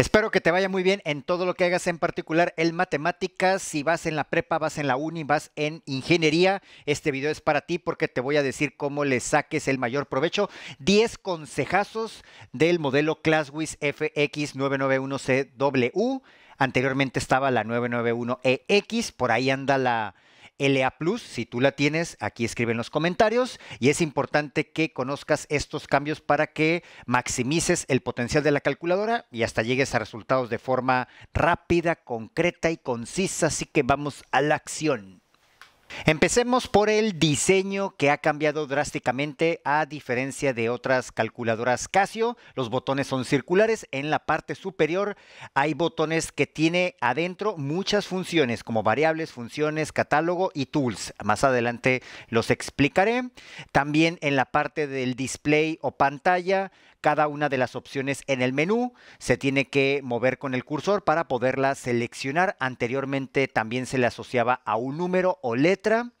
Espero que te vaya muy bien en todo lo que hagas, en particular en matemáticas. Si vas en la prepa, vas en la uni, vas en ingeniería, este video es para ti porque te voy a decir cómo le saques el mayor provecho. 10 consejazos del modelo ClassWiz FX991CW. Anteriormente estaba la 991EX, e por ahí anda la LA Plus. Si tú la tienes, aquí escribe en los comentarios. Y es importante que conozcas estos cambios para que maximices el potencial de la calculadora y hasta llegues a resultados de forma rápida, concreta y concisa. Así que vamos a la acción. Empecemos por el diseño que ha cambiado drásticamente a diferencia de otras calculadoras Casio. Los botones son circulares. En la parte superior hay botones que tiene adentro muchas funciones como variables, funciones, catálogo y tools. Más adelante los explicaré. También en la parte del display o pantalla cada una de las opciones en el menú. Se tiene que mover con el cursor para poderla seleccionar. Anteriormente también se le asociaba a un número o letra.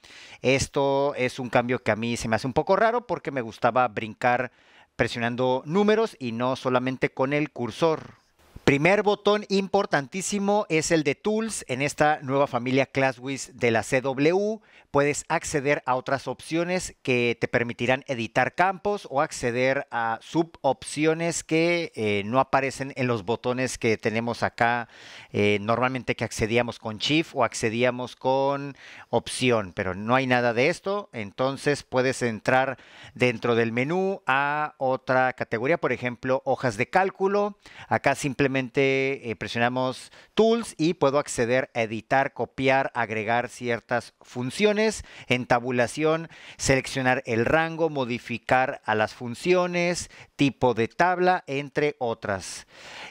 Esto es un cambio que a mí se me hace un poco raro porque me gustaba brincar presionando números y no solamente con el cursor. Primer botón importantísimo es el de Tools en esta nueva familia ClassWiz de la CW. Puedes acceder a otras opciones que te permitirán editar campos o acceder a subopciones que eh, no aparecen en los botones que tenemos acá eh, normalmente que accedíamos con Shift o accedíamos con opción, pero no hay nada de esto. Entonces puedes entrar dentro del menú a otra categoría, por ejemplo, hojas de cálculo. Acá simplemente eh, presionamos Tools y puedo acceder a editar, copiar, agregar ciertas funciones. En tabulación, seleccionar el rango, modificar a las funciones, tipo de tabla, entre otras.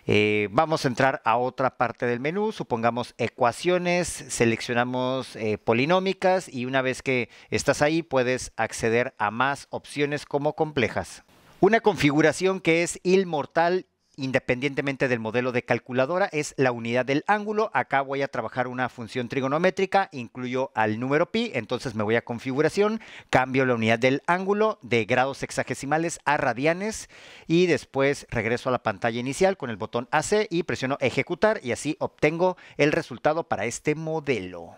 Eh, vamos a entrar a otra parte del menú. Supongamos ecuaciones, seleccionamos eh, polinómicas y una vez que estás ahí puedes acceder a más opciones como complejas. Una configuración que es inmortal independientemente del modelo de calculadora, es la unidad del ángulo. Acá voy a trabajar una función trigonométrica, incluyo al número pi, entonces me voy a configuración, cambio la unidad del ángulo de grados hexagesimales a radianes y después regreso a la pantalla inicial con el botón AC y presiono ejecutar y así obtengo el resultado para este modelo.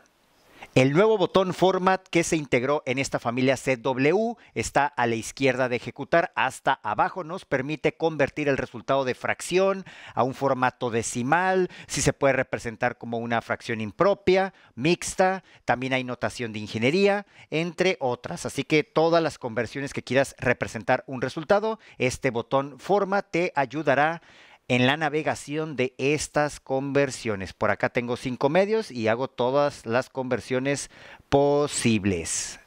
El nuevo botón format que se integró en esta familia CW está a la izquierda de ejecutar hasta abajo. Nos permite convertir el resultado de fracción a un formato decimal, si se puede representar como una fracción impropia, mixta, también hay notación de ingeniería, entre otras. Así que todas las conversiones que quieras representar un resultado, este botón format te ayudará en la navegación de estas conversiones. Por acá tengo cinco medios y hago todas las conversiones posibles.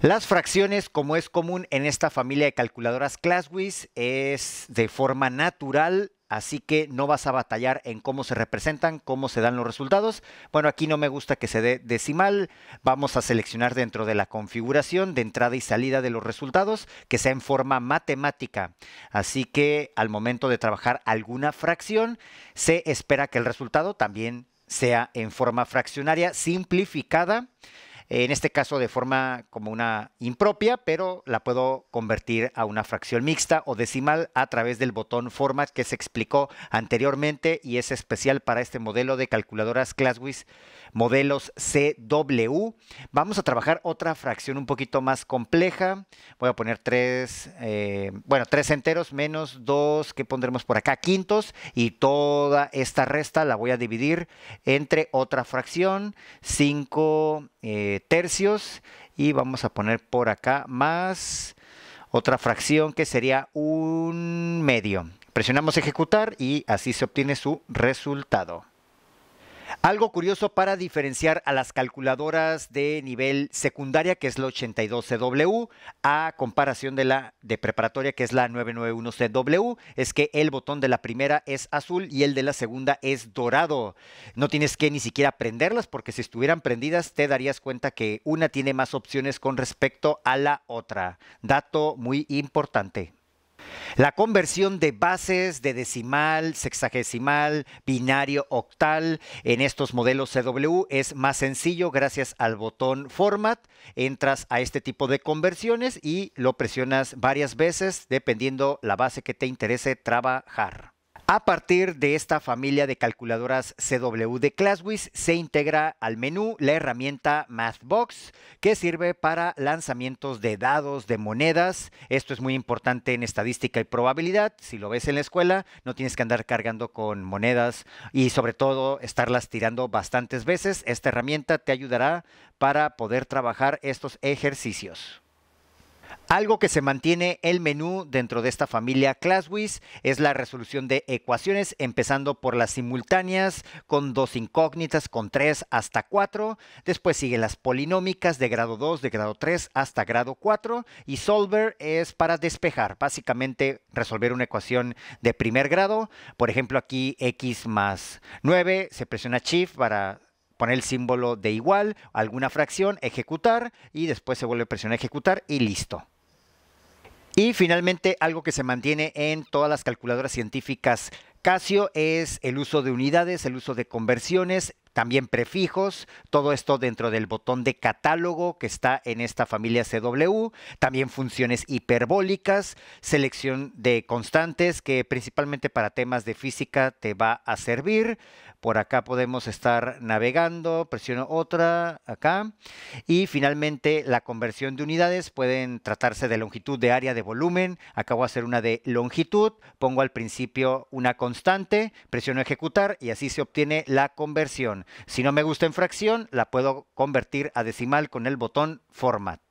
Las fracciones, como es común en esta familia de calculadoras ClassWiz, es de forma natural así que no vas a batallar en cómo se representan, cómo se dan los resultados. Bueno, aquí no me gusta que se dé decimal, vamos a seleccionar dentro de la configuración de entrada y salida de los resultados que sea en forma matemática. Así que al momento de trabajar alguna fracción, se espera que el resultado también sea en forma fraccionaria simplificada en este caso de forma como una impropia, pero la puedo convertir a una fracción mixta o decimal a través del botón format que se explicó anteriormente y es especial para este modelo de calculadoras ClassWiz modelos CW. Vamos a trabajar otra fracción un poquito más compleja. Voy a poner tres, eh, bueno, tres enteros menos dos, que pondremos por acá? Quintos y toda esta resta la voy a dividir entre otra fracción, 5... Eh, tercios y vamos a poner por acá más otra fracción que sería un medio. Presionamos ejecutar y así se obtiene su resultado. Algo curioso para diferenciar a las calculadoras de nivel secundaria, que es la 82CW, a comparación de la de preparatoria, que es la 991CW, es que el botón de la primera es azul y el de la segunda es dorado. No tienes que ni siquiera prenderlas, porque si estuvieran prendidas te darías cuenta que una tiene más opciones con respecto a la otra. Dato muy importante. La conversión de bases de decimal, sexagesimal, binario, octal en estos modelos CW es más sencillo gracias al botón Format. Entras a este tipo de conversiones y lo presionas varias veces dependiendo la base que te interese trabajar. A partir de esta familia de calculadoras CW de ClassWiz se integra al menú la herramienta MathBox que sirve para lanzamientos de dados, de monedas. Esto es muy importante en estadística y probabilidad. Si lo ves en la escuela, no tienes que andar cargando con monedas y sobre todo estarlas tirando bastantes veces. Esta herramienta te ayudará para poder trabajar estos ejercicios. Algo que se mantiene el menú dentro de esta familia ClassWiz es la resolución de ecuaciones, empezando por las simultáneas, con dos incógnitas, con tres hasta cuatro. Después siguen las polinómicas de grado 2, de grado 3 hasta grado 4. Y Solver es para despejar, básicamente resolver una ecuación de primer grado. Por ejemplo, aquí x más 9, se presiona Shift para poner el símbolo de igual, alguna fracción, ejecutar y después se vuelve a presionar ejecutar y listo. Y finalmente, algo que se mantiene en todas las calculadoras científicas Casio es el uso de unidades, el uso de conversiones, también prefijos, todo esto dentro del botón de catálogo que está en esta familia CW, también funciones hiperbólicas, selección de constantes que principalmente para temas de física te va a servir, por acá podemos estar navegando, presiono otra acá. Y finalmente la conversión de unidades, pueden tratarse de longitud de área de volumen. Acá voy a hacer una de longitud, pongo al principio una constante, presiono ejecutar y así se obtiene la conversión. Si no me gusta en fracción, la puedo convertir a decimal con el botón format.